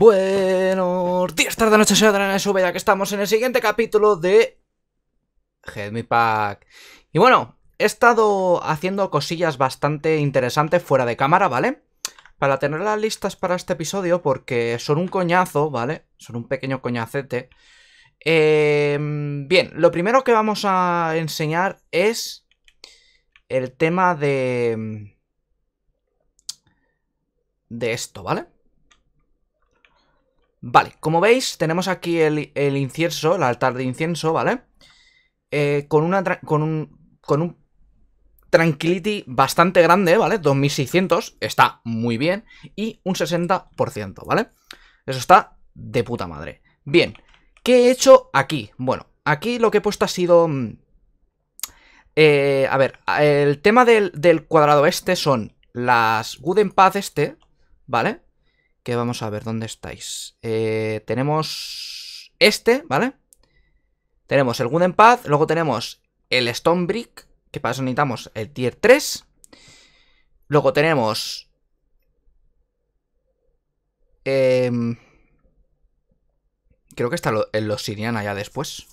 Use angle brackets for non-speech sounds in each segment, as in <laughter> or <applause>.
Buenos días, tarde, noche, en su sube, ya que estamos en el siguiente capítulo de Me Pack. Y bueno, he estado haciendo cosillas bastante interesantes fuera de cámara, ¿vale? Para tenerlas listas para este episodio, porque son un coñazo, ¿vale? Son un pequeño coñacete. Em, bien, lo primero que vamos a enseñar es el tema de... De esto, ¿vale? Vale, como veis, tenemos aquí el, incienso, el altar de incienso, ¿vale? Eh, con, una con, un, con un Tranquility bastante grande, ¿vale? 2600, está muy bien. Y un 60%, ¿vale? Eso está de puta madre. Bien, ¿qué he hecho aquí? Bueno, aquí lo que he puesto ha sido... Mm, eh, a ver, el tema del, del, cuadrado este son las Wooden Path este, ¿vale? que vamos a ver dónde estáis. Eh, tenemos este, ¿vale? Tenemos el Wooden Path, luego tenemos el Stone Brick, que para eso necesitamos el Tier 3. Luego tenemos... Em, creo que está en los Sirianos ya después.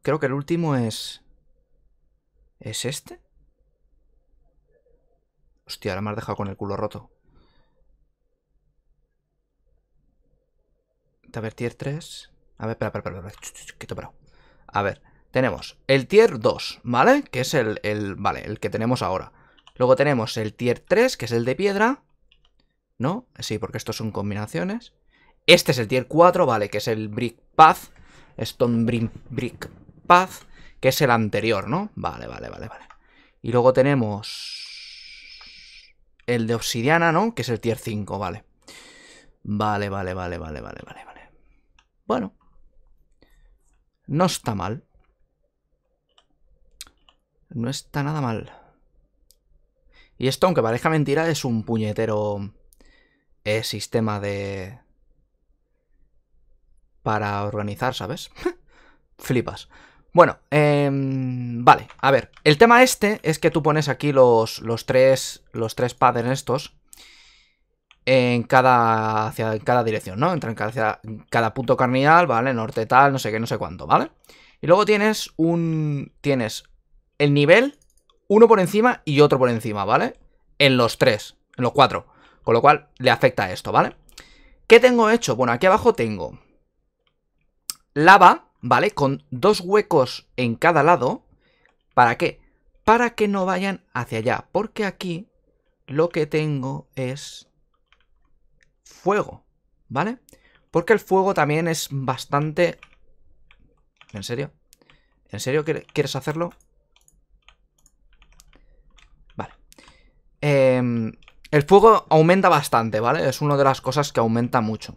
Creo que el último es... ¿Es este? Hostia, ahora me has dejado con el culo roto. A ver, tier 3. A ver, espera, espera, espera. Quito, pero. A ver, tenemos el tier 2, ¿vale? Que es el, Vale, el que tenemos ahora. Luego tenemos el tier 3, que es el de piedra. ¿No? Sí, porque estos son combinaciones. Este es el tier 4, ¿vale? Que es el Brick Path. Stone Brick, Brick Path. Que es el anterior, ¿no? Vale, vale, vale, vale. Y luego tenemos el de obsidiana, ¿no? Que es el tier 5, vale. Vale, vale, vale, vale, vale, vale, vale. Bueno. No está mal. No está nada mal. Y esto, aunque parezca mentira, es un puñetero eh, sistema de... Para organizar, ¿sabes? <laughs> Flipas. Bueno, em, vale, a ver. El tema este es que tú pones aquí los, tres, los tres estos en cada, cada dirección, ¿no? Entran en cada, punto cardinal, ¿vale? Norte tal, no sé qué, no sé cuánto, ¿vale? Y luego tienes un... tienes el nivel, uno por encima y otro por encima, ¿vale? En los tres, en los cuatro. Con lo cual le afecta a esto, ¿vale? ¿Qué tengo hecho? Bueno, aquí abajo tengo lava, ¿vale? Con dos huecos en cada lado. ¿Para qué? Para que no vayan hacia allá. Porque aquí lo que tengo es fuego, ¿vale? Porque el fuego también es bastante... ¿En serio? ¿En serio quieres hacerlo? Vale. Em, el fuego aumenta bastante, ¿vale? Es una de las cosas que aumenta mucho.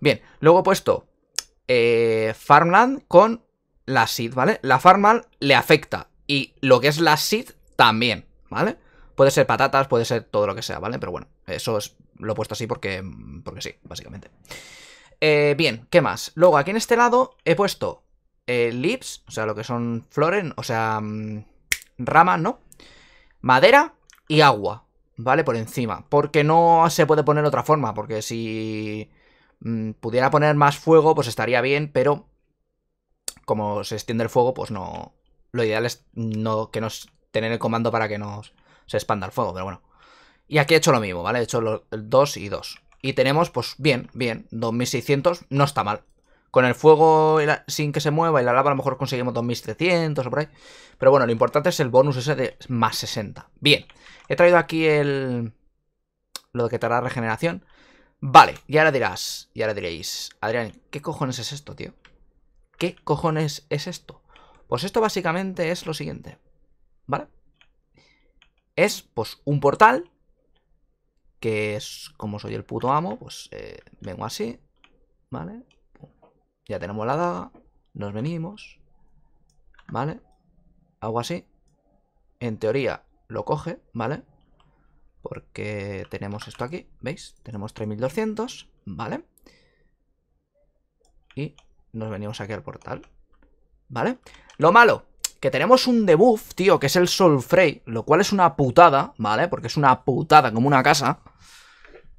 Bien, luego he puesto eh, Farmland con la seed, ¿vale? La Farmland le afecta y lo que es la seed también, ¿vale? Puede ser patatas, puede ser todo lo que sea, ¿vale? Pero bueno, eso es, lo he puesto así porque, porque sí, básicamente. Eh, bien, ¿qué más? Luego aquí en este lado he puesto eh, leaves, o sea, lo que son floren o sea, mm, rama, ¿no? Madera y agua, ¿vale? Por encima. Porque no se puede poner otra forma, porque si Mm, pudiera poner más fuego, pues estaría bien, pero como se extiende el fuego, pues no... Lo ideal es no que nos tener el comando para que nos se expanda el fuego, pero bueno. Y aquí he hecho lo mismo, ¿vale? He hecho los 2 y 2. Y tenemos, pues bien, bien, 2600, no está mal. Con el fuego sin que se mueva y la lava a lo mejor conseguimos 2300 o por ahí. Pero bueno, lo importante es el bonus ese de más 60. Bien, he traído aquí el... Lo que te regeneración. Vale, y ahora dirás, y ahora diréis, Adrián, ¿qué cojones es esto, tío? ¿Qué cojones es esto? Pues esto básicamente es lo siguiente, ¿vale? Es, pues, un portal, que es, como soy el puto amo, pues, eh, vengo así, ¿vale? Ya tenemos la daga, nos venimos, ¿vale? Hago así, en teoría lo coge, ¿vale? Porque tenemos esto aquí, ¿veis? Tenemos 3200, ¿vale? Y nos venimos aquí al portal, ¿vale? Lo malo, que tenemos un debuff, tío, que es el Solfrey, lo cual es una putada, ¿vale? Porque es una putada como una casa,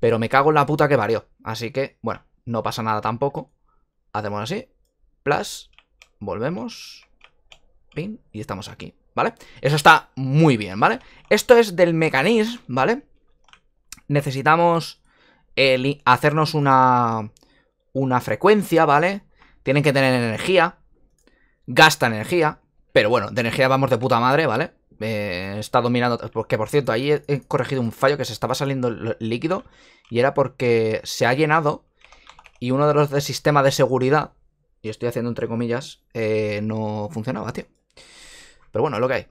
pero me cago en la puta que varió. Así que, bueno, no pasa nada tampoco. Hacemos así, plus, volvemos, pin, y estamos aquí. ¿vale? Eso está muy bien, ¿vale? Esto es del mecanismo, ¿vale? Necesitamos el, eh, hacernos una, una frecuencia, ¿vale? Tienen que tener energía, gasta energía, pero bueno, de energía vamos de puta madre, ¿vale? Eh, está dominando estado porque por cierto, ahí he, corregido un fallo que se estaba saliendo el líquido y era porque se ha llenado y uno de los de sistema de seguridad, y estoy haciendo entre comillas, eh, no funcionaba, tío. Pero bueno, lo que hay.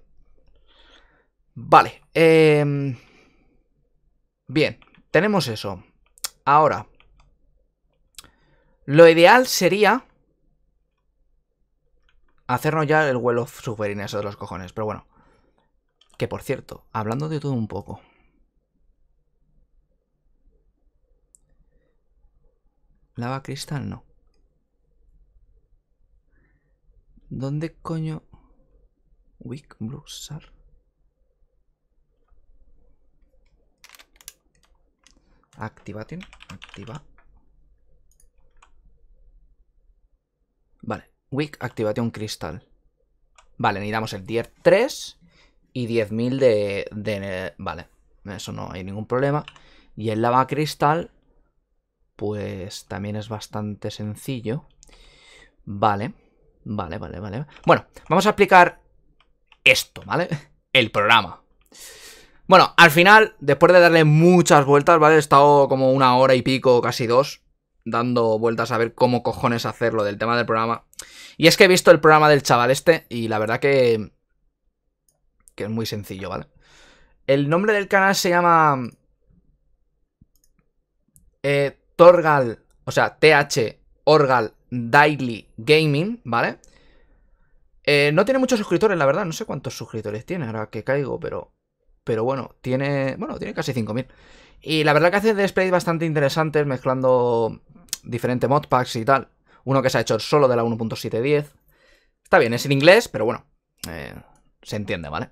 Vale. Em, bien, tenemos eso. Ahora, lo ideal sería hacernos ya el vuelo superin eso de los cojones, pero bueno. Que por cierto, hablando de todo un poco. Lava cristal no. ¿Dónde coño? Wick Browser. Activating, activa. Vale, Wick un cristal, Vale, necesitamos el tier 3 y 10.000 de, de... Vale, eso no hay ningún problema. Y el lava cristal, pues también es bastante sencillo. Vale, vale, vale, vale. Bueno, vamos a aplicar esto, ¿vale? El programa. Bueno, al final, después de darle muchas vueltas, ¿vale? He estado como una hora y pico, casi dos, dando vueltas a ver cómo cojones hacerlo del tema del programa. Y es que he visto el programa del chaval este y la verdad que... Que es muy sencillo, ¿vale? El nombre del canal se llama... Eh, Torgal, o sea, TH Orgal Daily Gaming, ¿vale? Eh, no tiene muchos suscriptores, la verdad. No sé cuántos suscriptores tiene ahora que caigo, pero. Pero bueno, tiene. Bueno, tiene casi 5.000. Y la verdad que hace sprays bastante interesantes mezclando diferentes modpacks y tal. Uno que se ha hecho solo de la 1.710. Está bien, es en inglés, pero bueno. Eh, se entiende, ¿vale?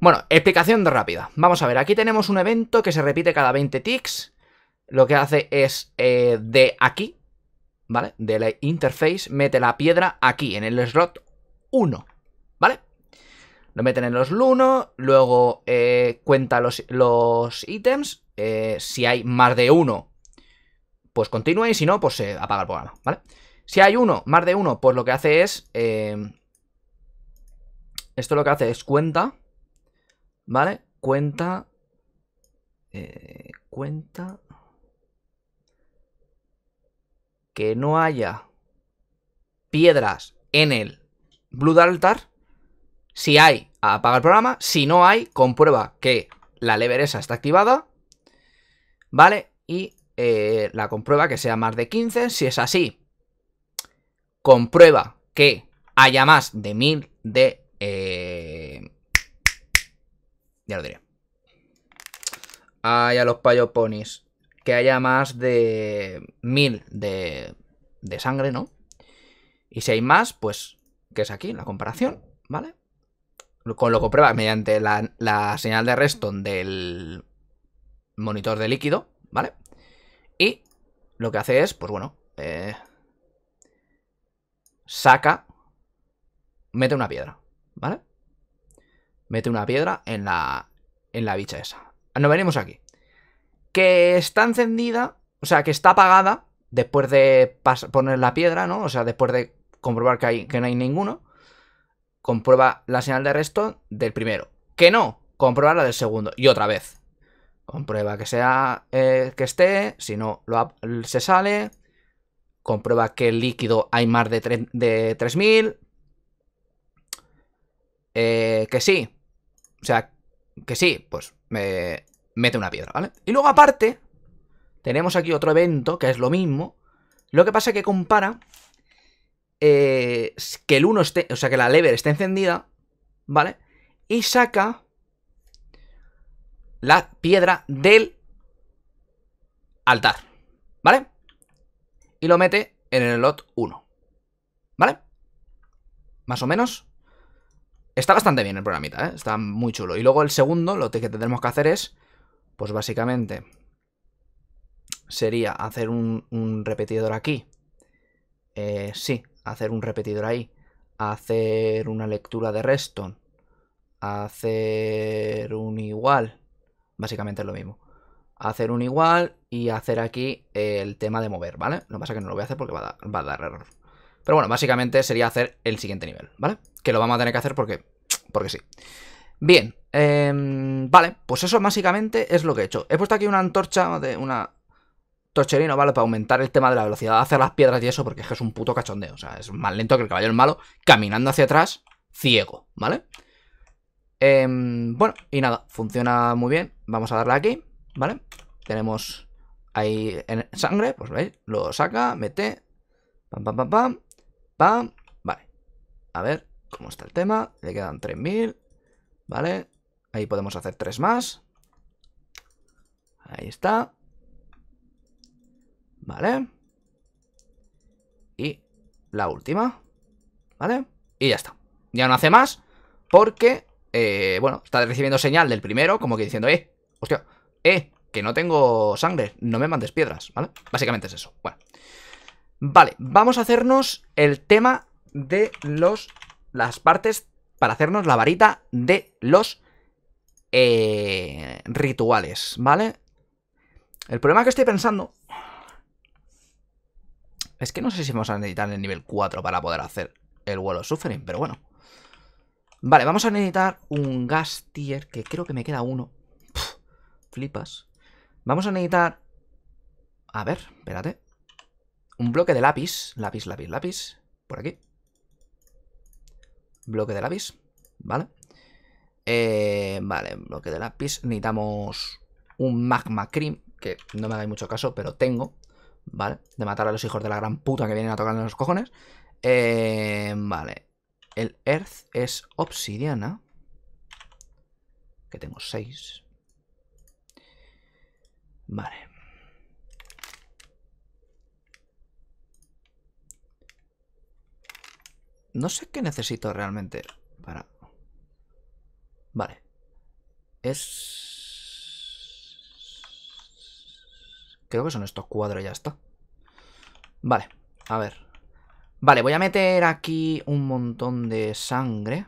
Bueno, explicación rápida. Vamos a ver, aquí tenemos un evento que se repite cada 20 ticks. Lo que hace es eh, de aquí, ¿vale? De la interface, mete la piedra aquí, en el slot uno, ¿vale? Lo meten en los 1, luego eh, cuenta los, los ítems. Eh, si hay más de uno, pues continúa y si no, pues se apaga el programa, ¿vale? Si hay uno, más de uno, pues lo que hace es... Eh, esto lo que hace es cuenta, ¿vale? Cuenta... cuenta... Que no haya piedras en el Blood Altar. Si hay, apaga el programa. Si no hay, comprueba que la leveresa está activada. ¿Vale? Y eh, la comprueba que sea más de 15. Si es así, comprueba que haya más de 1000 de... Eh, ya lo diré. hay a los payoponis. Que haya más de 1000 de, de sangre, ¿no? Y si hay más, pues que es aquí, la comparación, ¿vale? Con lo prueba, mediante la, señal de resto del monitor de líquido, ¿vale? Y lo que hace es, pues bueno, eh, saca, mete una piedra, ¿vale? Mete una piedra en la, en la bicha esa. Nos venimos aquí. Que está encendida, o sea, que está apagada después de poner la piedra, ¿no? O sea, después de comprobar que, hay, que no hay ninguno, comprueba la señal de resto del primero. Que no, comprueba la del segundo. Y otra vez. Comprueba que sea eh, que esté, si no lo, se sale. Comprueba que el líquido hay más de, de 3000. Eh, que sí. O sea, que sí, pues me mete una piedra, ¿vale? Y luego aparte, tenemos aquí otro evento que es lo mismo. Lo que pasa es que compara eh, que el 1 esté, o sea, que la lever esté encendida, ¿vale? Y saca la piedra del altar, ¿vale? Y lo mete en el lot 1, ¿vale? Más o menos. Está bastante bien el programita, ¿eh? Está muy chulo. Y luego el segundo, lo que tendremos que hacer es, pues básicamente, sería hacer un, un repetidor aquí. Eh, sí, hacer un repetidor ahí, hacer una lectura de Reston, hacer un igual, básicamente es lo mismo. hacer un igual y hacer aquí el tema de mover, ¿vale? Lo que pasa es que no lo voy a hacer porque va a, dar, error. Pero bueno, básicamente sería hacer el siguiente nivel, ¿vale? Que lo vamos a tener que hacer porque, porque sí. Bien, em, vale, pues eso básicamente es lo que he hecho. He puesto aquí una antorcha, de una Tocherino, ¿vale? Para aumentar el tema de la velocidad hacer las piedras y eso, porque es que es un puto cachondeo. O sea, es más lento que el caballero malo, caminando hacia atrás, ciego, ¿vale? Em, bueno, y nada, funciona muy bien. Vamos a darle aquí, ¿vale? Tenemos ahí en sangre, pues veis, lo saca, mete, pam, pam, pam, pam, pam, vale. A ver cómo está el tema, le quedan 3000, ¿vale? Ahí podemos hacer tres más. Ahí está. ¿Vale? Y la última. ¿Vale? Y ya está. Ya no hace más porque, eh, bueno, está recibiendo señal del primero como que diciendo, eh, hostia, eh, que no tengo sangre, no me mandes piedras, ¿vale? Básicamente es eso. Bueno. Vale, vamos a hacernos el tema de los las partes para hacernos la varita de los eh, rituales, ¿vale? El problema que estoy pensando es que no sé si vamos a necesitar el nivel 4 para poder hacer el vuelo Suffering, pero bueno. Vale, vamos a necesitar un gas que creo que me queda uno. flipas. Vamos a necesitar... A ver, espérate. Un bloque de lápiz. Lápiz, lápiz, lápiz. Por aquí. Bloque de lápiz. Vale. Eh, vale, bloque de lápiz. Necesitamos un magma cream, que no me da mucho caso, pero tengo. ¿vale? De matar a los hijos de la gran puta que vienen a tocarle los cojones. Eh, vale. El Earth es obsidiana. Que tengo 6. Vale. No sé qué necesito realmente para... Vale. Es... Creo que son estos cuadros y ya está. Vale, a ver. Vale, voy a meter aquí un montón de sangre.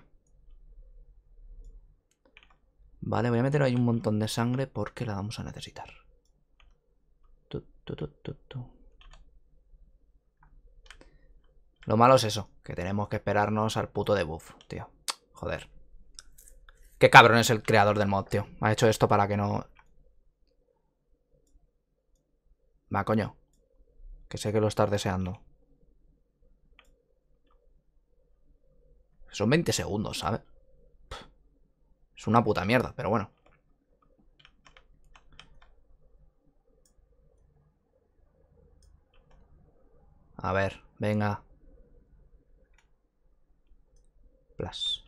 Vale, voy a meter ahí un montón de sangre porque la vamos a necesitar. Lo malo es eso, que tenemos que esperarnos al puto debuff, tío. Joder. Qué cabrón es el creador del mod, tío. Ha hecho esto para que no... Va, coño. Que sé que lo estás deseando. Son 20 segundos, ¿sabes? Es una puta mierda, pero bueno. A ver, venga. Plus.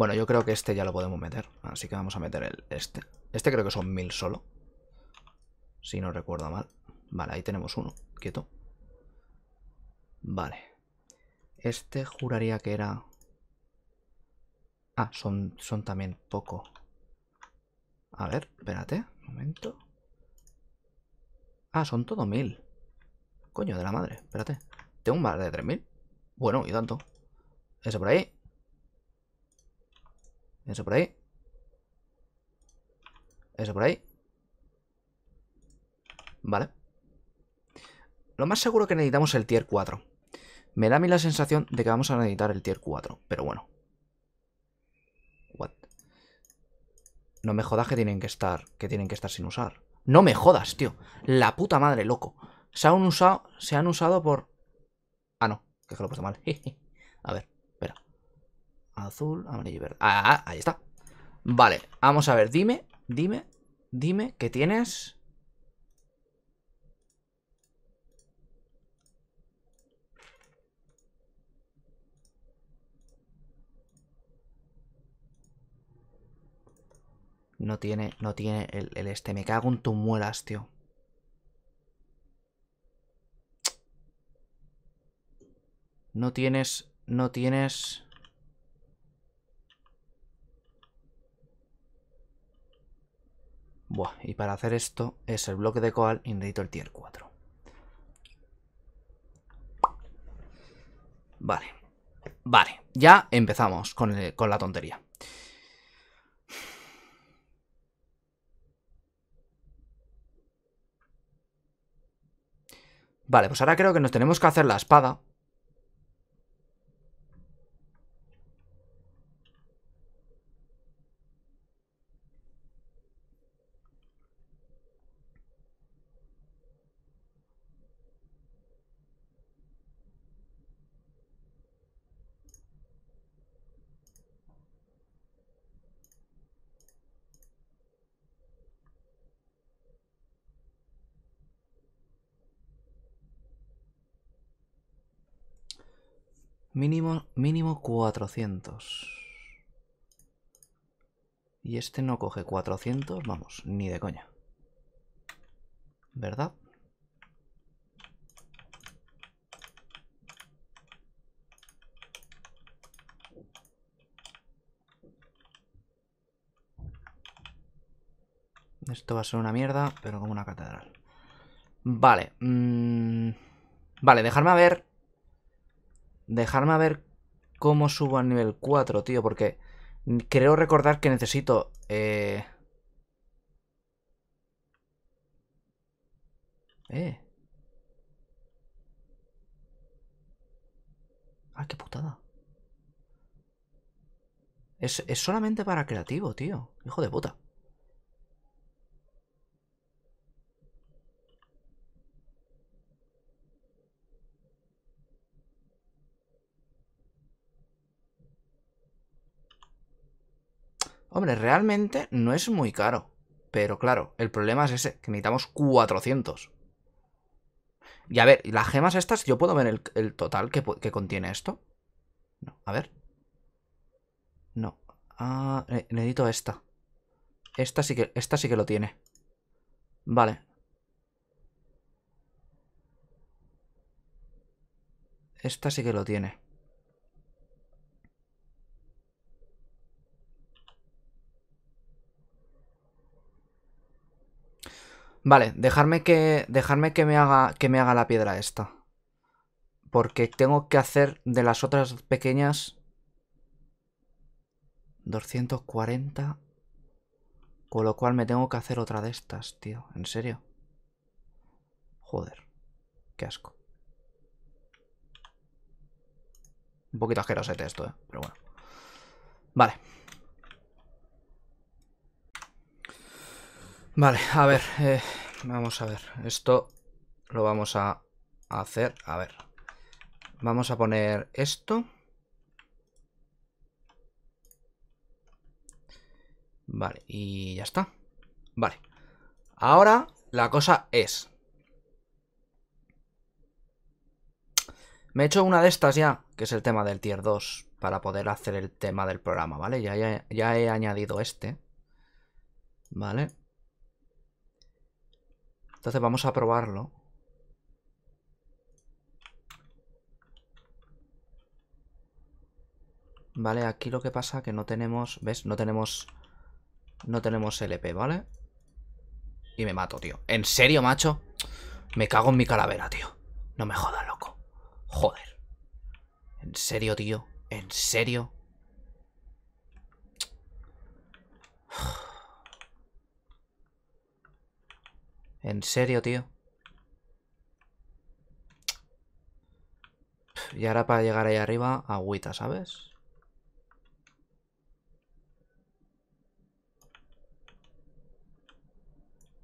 Bueno, yo creo que este ya lo podemos meter. Así que vamos a meter el este. Este creo que son mil solo. Si no recuerdo mal. Vale, ahí tenemos uno. Quieto. Vale. Este juraría que era... Ah, son, son también poco. A ver, espérate. Un momento. Ah, son todo mil. Coño de la madre, espérate. ¿Tengo un bar de 3000? Bueno, y tanto. Ese por ahí. Eso por ahí. Eso por ahí. Vale. Lo más seguro que necesitamos el tier 4. Me da a mí la sensación de que vamos a necesitar el tier 4, pero bueno. What? No me jodas que tienen que estar, que tienen que estar sin usar. No me jodas, tío. La puta madre, loco. Se han usado, se han usado por... Ah, no, que, es que lo he puesto mal. <laughs> a ver azul, amarillo y verde. Ah, ah, ah, ahí está. Vale, vamos a ver, dime, dime, dime, ¿qué tienes? No tiene, no tiene el, este. Me cago en tu muelas, tío. No tienes, no tienes... Buah, y para hacer esto es el bloque de Coal y el tier 4. Vale. Vale, ya empezamos con, con la tontería. Vale, pues ahora creo que nos tenemos que hacer la espada Mínimo, mínimo 400. Y este no coge 400, vamos, ni de coña. ¿Verdad? Esto va a ser una mierda, pero como una catedral. Vale. Mmm... Vale, dejarme a ver Dejarme a ver cómo subo al nivel 4, tío, porque creo recordar que necesito... Eh, eh... Ah, qué putada. Es, es solamente para creativo, tío. Hijo de puta. Hombre, realmente no es muy caro. Pero claro, el problema es ese, que necesitamos 400. Y a ver, las gemas estas, ¿yo puedo ver el, total que, contiene esto? No, a ver. No. Ah, necesito esta. Esta sí que, esta sí que lo tiene. Vale. Esta sí que lo tiene. Vale, dejarme que. Dejarme que me haga. Que me haga la piedra esta. Porque tengo que hacer de las otras pequeñas. 240. Con lo cual me tengo que hacer otra de estas, tío. ¿En serio? Joder. Qué asco. Un poquito asqueroso este esto, ¿eh? Pero bueno. Vale. Vale, a ver, eh, vamos a ver. Esto lo vamos a hacer. A ver, vamos a poner esto. Vale, y ya está. Vale. Ahora la cosa es... Me he hecho una de estas ya, que es el tema del tier 2, para poder hacer el tema del programa, ¿vale? Ya, ya, ya he añadido este. Vale. Entonces vamos a probarlo. Vale, aquí lo que pasa que no tenemos... ¿Ves? No tenemos... No tenemos LP, ¿vale? Y me mato, tío. ¿En serio, macho? Me cago en mi calavera, tío. No me jodas, loco. Joder. ¿En serio, tío? ¿En serio? En serio, tío. Y ahora para llegar ahí arriba, agüita, ¿sabes?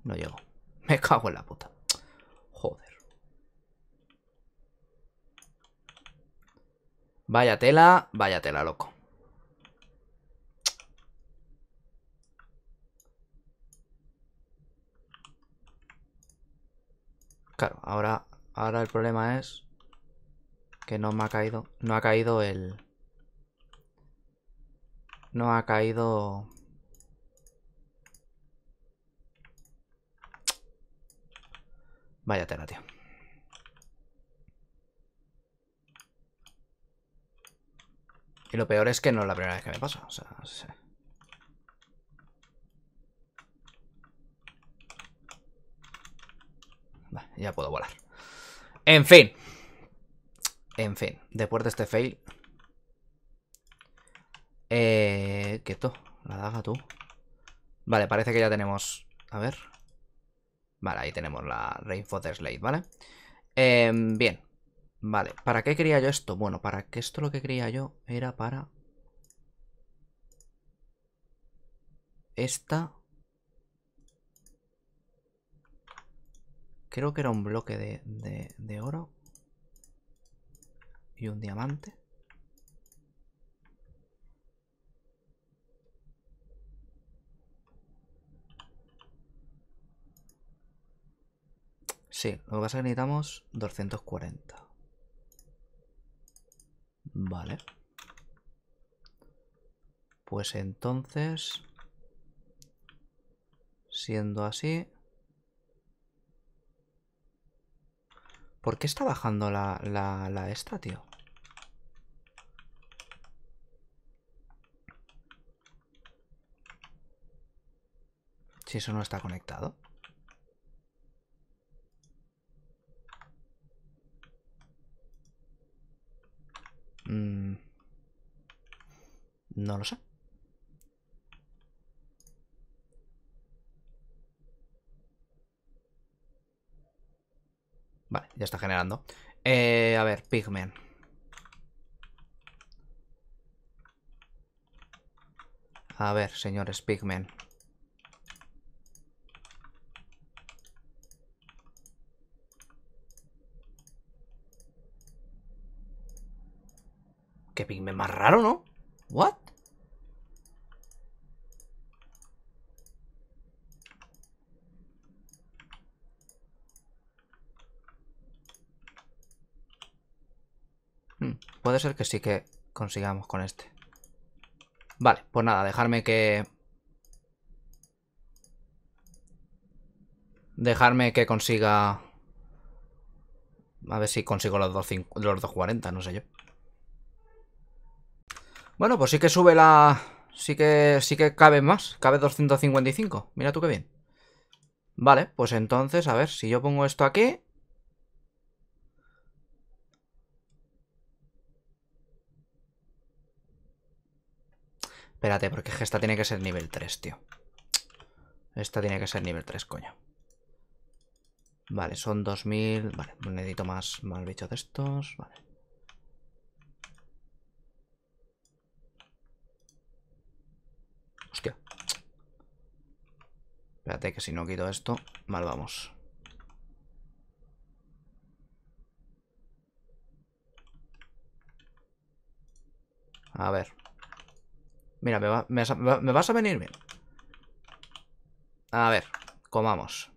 No llego. <laughs> Me cago en la puta. Joder. Vaya tela, vaya tela, loco. Claro, ahora, ahora el problema es que no me ha caído, no ha caído el... No ha caído... Vaya tela, tío. Y lo peor es que no es la primera vez que me pasa. O sea, ya puedo volar. En fin. En fin, después de este fail... Eh... Quieto, la daga tú. Vale, parece que ya tenemos... A ver... Vale, ahí tenemos la Rainforest Slate, ¿vale? Em, bien. Vale, ¿para qué quería yo esto? Bueno, para que esto lo que quería yo era para... Esta... Creo que era un bloque de, oro. Y un diamante. Sí, lo que pasa es que necesitamos 240. Vale. Pues entonces, siendo así, ¿Por qué está bajando la, la, esta, tío? Si eso no está conectado. Mm. No lo sé. ya está generando. Eh, a ver, Pigmen. A ver, señores, Pigmen. Qué Pigmen más raro, ¿no? ¿What? Puede ser que sí que consigamos con este. Vale, pues nada, dejarme que... Dejarme que consiga... A ver si consigo los, 240, no sé yo. Bueno, pues sí que sube la... Sí que, sí que cabe más. Cabe 255. Mira tú qué bien. Vale, pues entonces, a ver, si yo pongo esto aquí... Espérate, porque esta tiene que ser nivel 3, tío. Esta tiene que ser nivel 3, coño. Vale, son 2000... Vale, necesito más, más bichos de estos. Vale. Hostia. Espérate que si no quito esto, mal vamos. A ver. Mira, me, vas a venir A ver, comamos.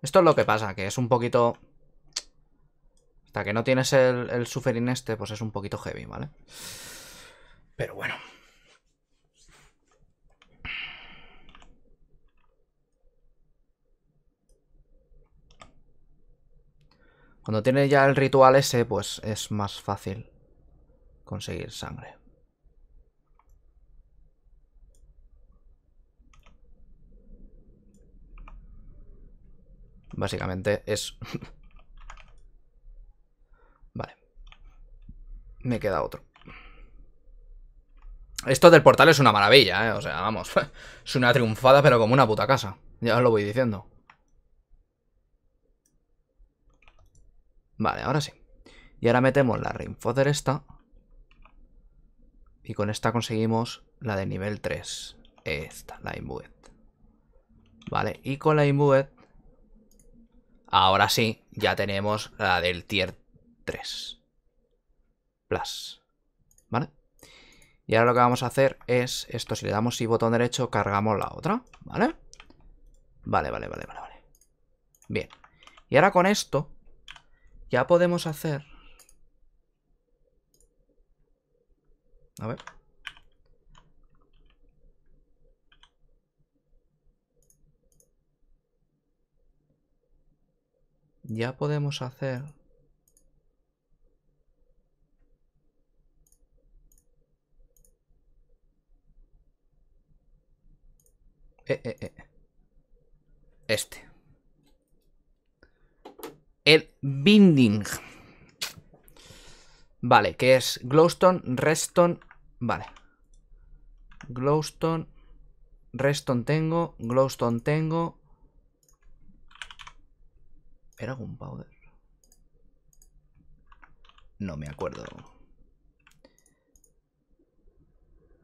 Esto es lo que pasa, que es un poquito... Hasta que no tienes el, el este, pues es un poquito heavy, ¿vale? Pero bueno. Cuando tienes ya el ritual ese, pues es más fácil conseguir sangre. Básicamente es... <laughs> vale. Me queda otro. Esto del portal es una maravilla, ¿eh? O sea, vamos, <laughs> es una triunfada pero como una puta casa. Ya os lo voy diciendo. Vale, ahora sí. Y ahora metemos la Rinfoder esta. Y con esta conseguimos la de nivel 3. Esta, la Imbued. Vale, y con la Imbued, ahora sí, ya tenemos la del tier 3. Plus. ¿Vale? Y ahora lo que vamos a hacer es esto. Si le damos y botón derecho, cargamos la otra. ¿Vale? Vale, vale, vale, vale. vale. Bien. Y ahora con esto, ya podemos hacer ver. Ya podemos hacer... Eh, eh, eh. Este. El binding. Vale, que es glowstone, Reston. Vale. Glowstone. Reston tengo. Glowstone tengo. ¿Era powder? No me acuerdo.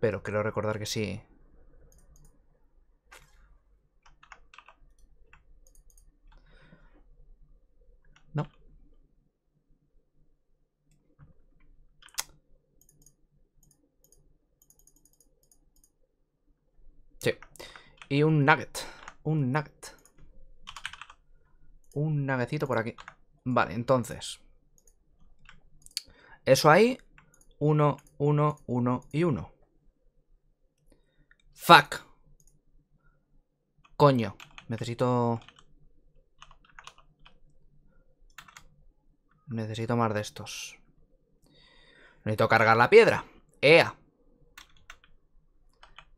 Pero creo recordar que sí. Sí. Y un nugget. Un nugget. Un nuggetcito por aquí. Vale, entonces. Eso ahí. Uno, uno, uno y uno Fuck. Coño. Necesito... Necesito más de estos. Necesito cargar la piedra. ¡Ea!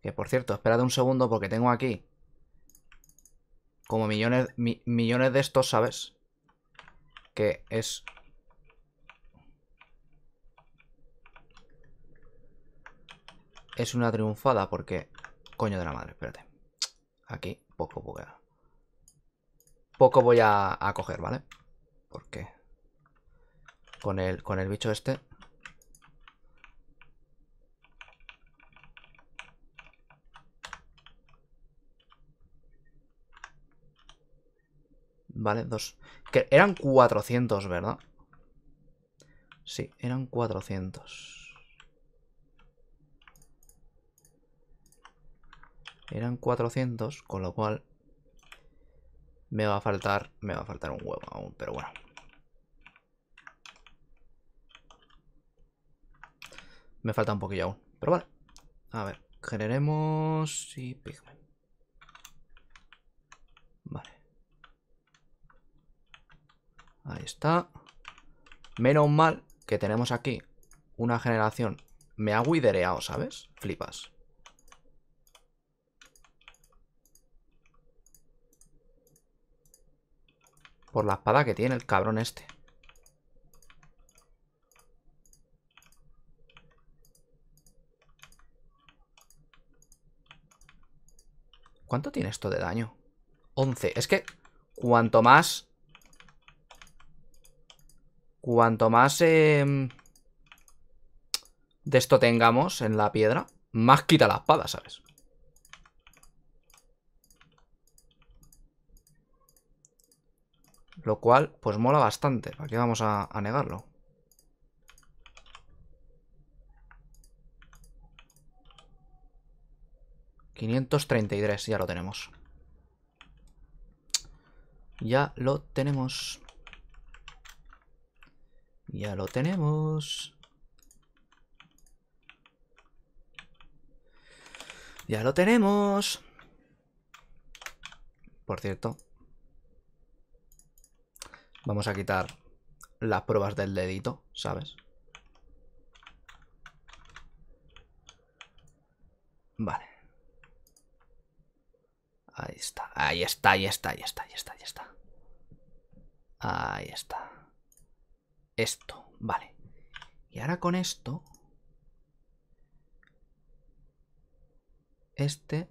Que por cierto, esperad un segundo porque tengo aquí como millones, millones de estos, ¿sabes? Que es... Es una triunfada porque... Coño de la madre, espérate. Aquí poco voy a... Poco voy a, coger, ¿vale? Porque... Con con el bicho este Vale, dos. Que eran 400, ¿verdad? Sí, eran 400. Eran 400, con lo cual... Me va a faltar... Me va a faltar un huevo aún, pero bueno. Me falta un poquillo aún, pero vale. A ver, generemos... sí, pigment. Vale. Ahí está. Menos mal que tenemos aquí una generación. Me ha widereado, ¿sabes? Flipas. Por la espada que tiene el cabrón este. ¿Cuánto tiene esto de daño? 11. Es que cuanto más Cuanto más em, de esto tengamos en la piedra, más quita la espada, ¿sabes? Lo cual, pues mola bastante. Aquí vamos a, a negarlo? ...533, ya lo tenemos. Ya lo tenemos. Ya lo tenemos. Ya lo tenemos. Por cierto. Vamos a quitar las pruebas del dedito, ¿sabes? Vale. Ahí está, ahí está, ahí está, ahí está, ahí está, ahí está. Ahí está esto, vale. Y ahora con esto... Este...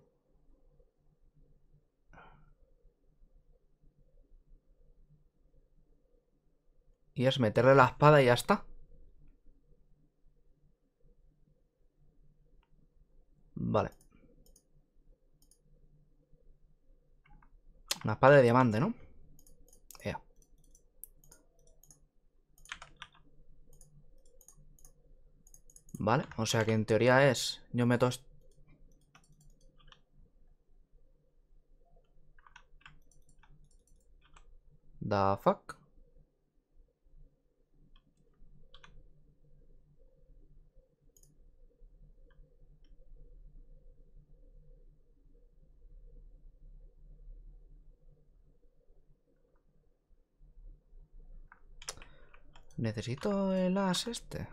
Y es meterle la espada y ya está. Vale. Una espada de diamante, ¿no? Vale, o sea que en teoría es... Yo meto... da fuck. Necesito el as este.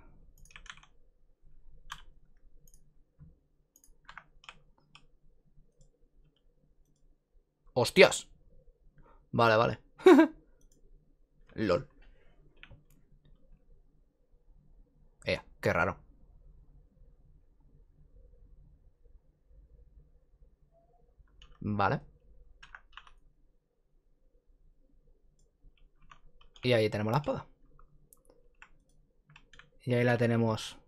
¡Hostias! Vale, vale. <laughs> LOL. Eh, qué raro. Vale. Y ahí tenemos la espada. Y ahí la tenemos.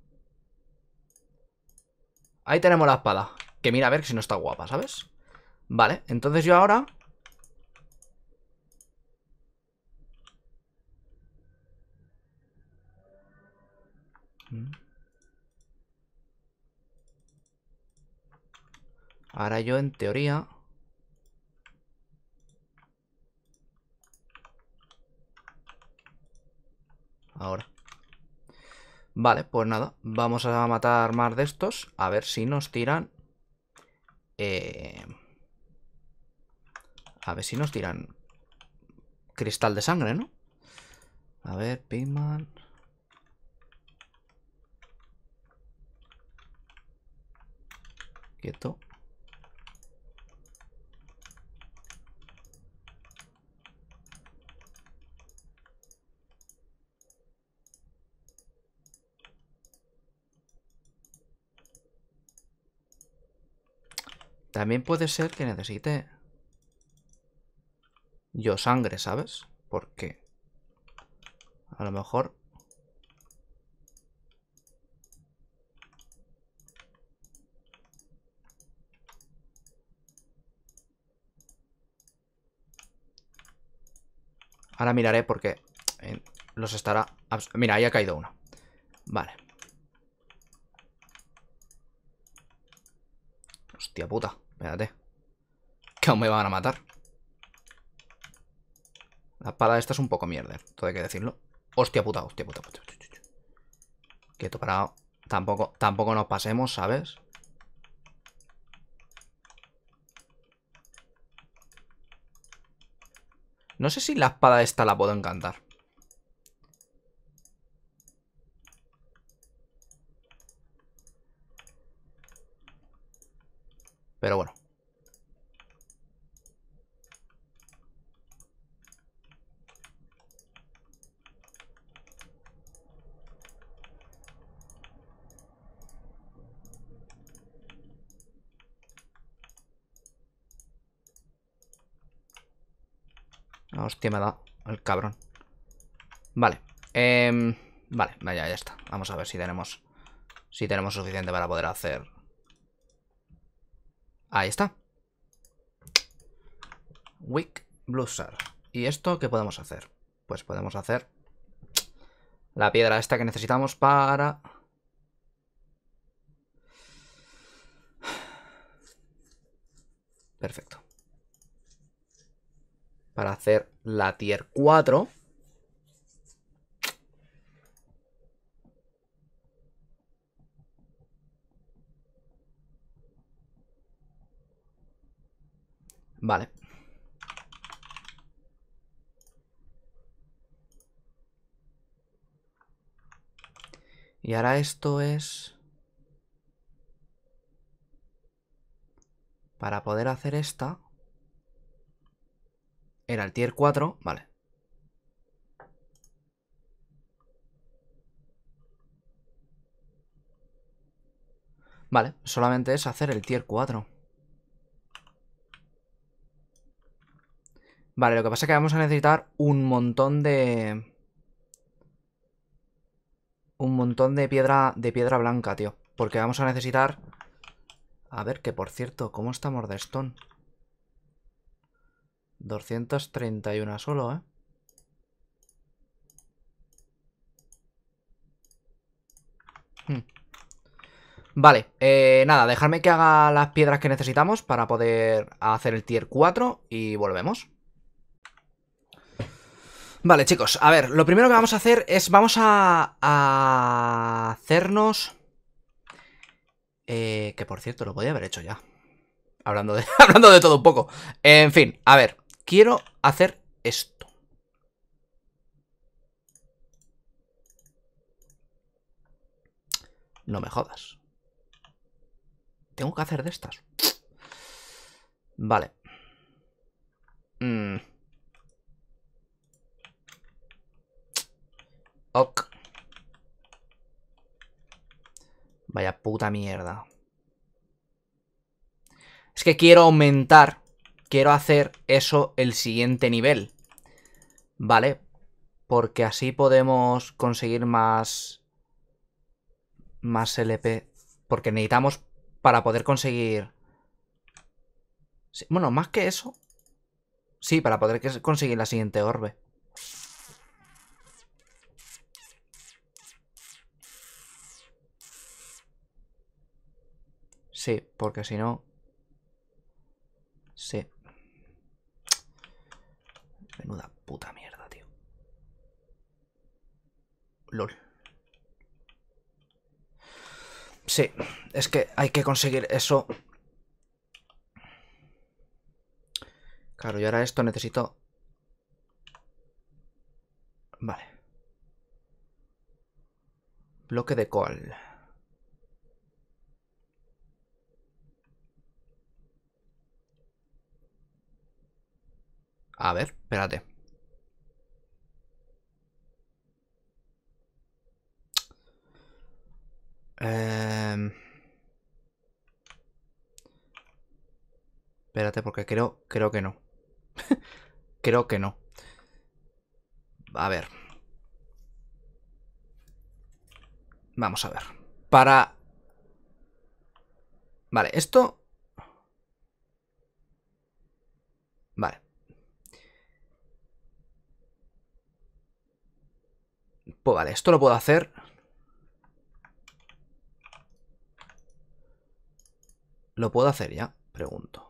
Ahí tenemos la espada. Que mira a ver si no está guapa, ¿sabes? Vale, entonces yo ahora... Ahora yo en teoría... Ahora. Vale, pues nada. Vamos a matar más de estos. A ver si nos tiran... Eh... A ver si nos tiran cristal de sangre, ¿no? A ver, Pigman. Quieto. También puede ser que necesite yo sangre, ¿sabes? Porque a lo mejor... Ahora miraré porque eh, los estará... Mira, ahí ha caído uno. Vale. Hostia puta, espérate. Que aún me van a matar. La espada esta es un poco mierda, todo hay que decirlo. Hostia puta, hostia puta, puta. Quieto parado. Tampoco, tampoco nos pasemos, ¿sabes? No sé si la espada esta la puedo encantar. Pero bueno. Hostia, me ha el cabrón. Vale. Em, vale, vaya ya está. Vamos a ver si tenemos... Si tenemos suficiente para poder hacer... Ahí está. Wick Bluesar. ¿Y esto qué podemos hacer? Pues podemos hacer... La piedra esta que necesitamos para... Perfecto para hacer la tier 4. Vale. Y ahora esto es... Para poder hacer esta... Era el tier 4, vale. Vale, solamente es hacer el tier 4. Vale, lo que pasa es que vamos a necesitar un montón de... Un montón de piedra, de piedra blanca, tío. Porque vamos a necesitar... A ver, que por cierto, ¿cómo está de 231 solo, ¿eh? Hmm. Vale, eh, nada, dejadme que haga las piedras que necesitamos para poder hacer el tier 4 y volvemos. Vale, chicos, a ver, lo primero que vamos a hacer es, vamos a, hacernos... Eh, que por cierto, lo podía haber hecho ya. Hablando de, <laughs> hablando de todo un poco. En fin, a ver quiero hacer esto. No me jodas. Tengo que hacer de estas. Vale. Mm. Ok. Vaya puta mierda. Es que quiero aumentar quiero hacer eso el siguiente nivel. ¿Vale? Porque así podemos conseguir más... Más LP. Porque necesitamos para poder conseguir... bueno, más que eso... Sí, para poder conseguir la siguiente orbe. Sí, porque si no... Sí. Menuda puta mierda, tío. LOL. Sí, es que hay que conseguir eso. Claro, y ahora esto necesito... Vale. Bloque de coal. A ver, espérate. Eh... Espérate, porque creo, creo que no. <laughs> creo que no. A ver. Vamos a ver. Para... Vale, esto Pues vale, esto lo puedo hacer. ¿Lo puedo hacer ya? Pregunto.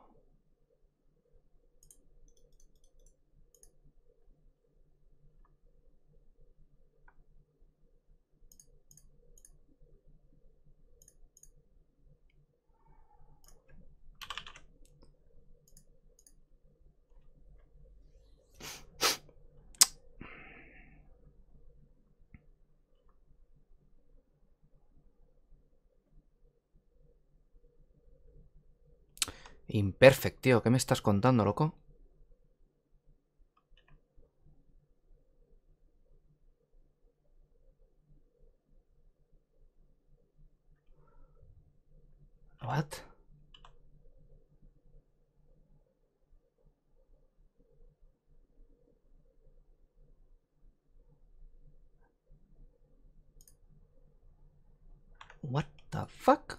Imperfecto, tío. ¿Qué me estás contando, loco? What? What the fuck?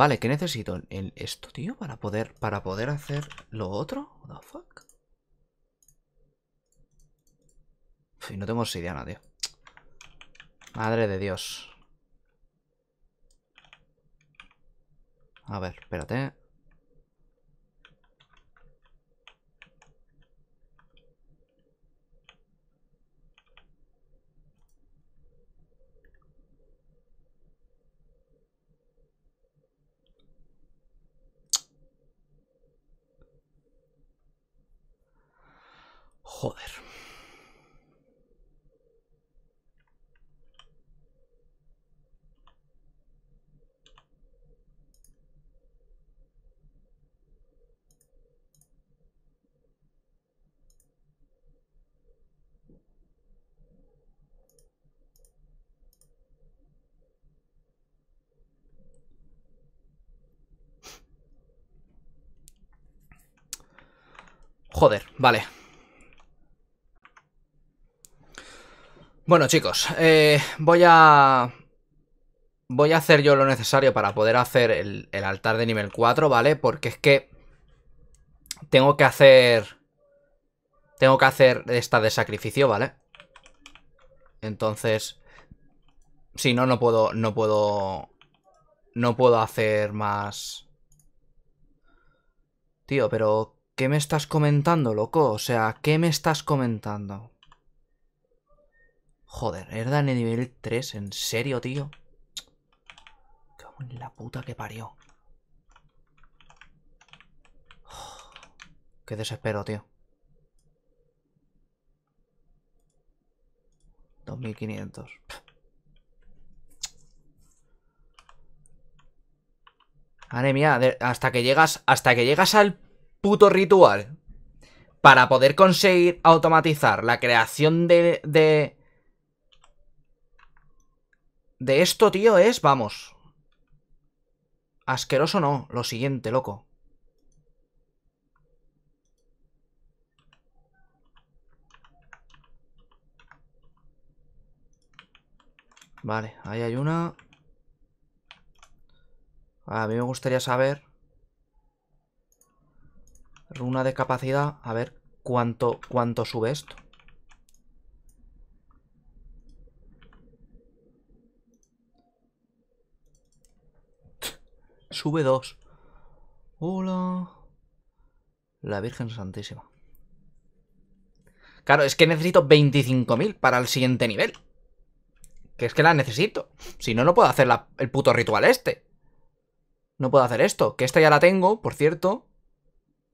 Vale, ¿qué necesito? en esto, tío, para poder, para poder hacer lo otro. What the fuck? no tengo obsidiana, tío. Madre de Dios. A ver, espérate. Joder. Joder, vale. Bueno chicos, eh, voy a... Voy a hacer yo lo necesario para poder hacer el, altar de nivel 4, ¿vale? Porque es que... Tengo que hacer... Tengo que hacer esta de sacrificio, ¿vale? Entonces... Si no, no puedo... No puedo... No puedo hacer más... Tío, pero... ¿Qué me estás comentando, loco? O sea, ¿qué me estás comentando? Joder, Erdan de nivel 3, ¿en serio, tío? la puta que parió. <sighs> qué desespero, tío. 2500. Anemia, <sighs> hasta que llegas hasta que llegas al puto ritual para poder conseguir automatizar la creación de de esto, tío, es... Vamos. Asqueroso no. Lo siguiente, loco. Vale, ahí hay una. A mí me gustaría saber... Runa de capacidad. A ver cuánto, cuánto sube esto. Sube 2 Hola. La Virgen Santísima. Claro, es que necesito 25.000 para el siguiente nivel. Que es que la necesito. Si no, no puedo hacer el puto ritual este. No puedo hacer esto. Que esta ya la tengo, por cierto.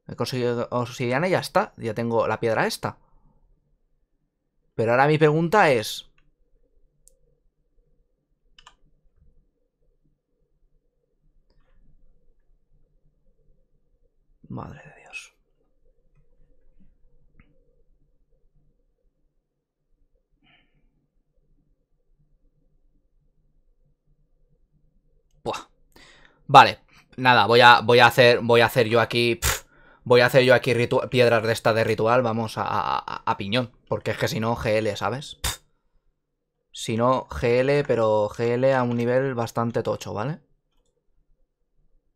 He conseguido obsidiana y ya está. Ya tengo la piedra esta. Pero ahora mi pregunta es... Madre de Dios. Buah. Vale, nada, voy a, voy a hacer, voy a hacer yo aquí, voy a hacer yo aquí piedras de esta de ritual, vamos a, piñón, porque es que si no, GL, ¿sabes? Si no, GL, pero GL a un nivel bastante tocho, ¿vale?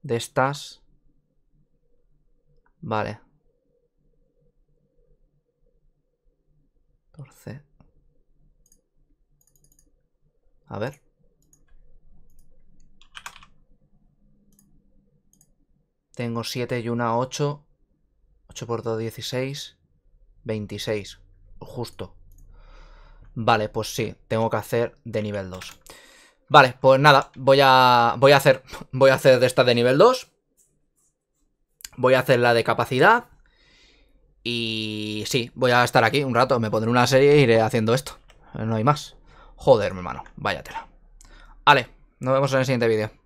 De estas... Vale. 14. A ver. Tengo 7 y una 8. 8 por 2, 16. 26. Justo. Vale, pues sí, tengo que hacer de nivel 2. Vale, pues nada, voy a, voy a hacer, <laughs> voy a hacer de esta de nivel 2. Voy a hacer la de capacidad. Y sí, voy a estar aquí un rato, me pondré una serie e iré haciendo esto. No hay más. Joder, mi hermano, váyatela. Vale, nos vemos en el siguiente vídeo.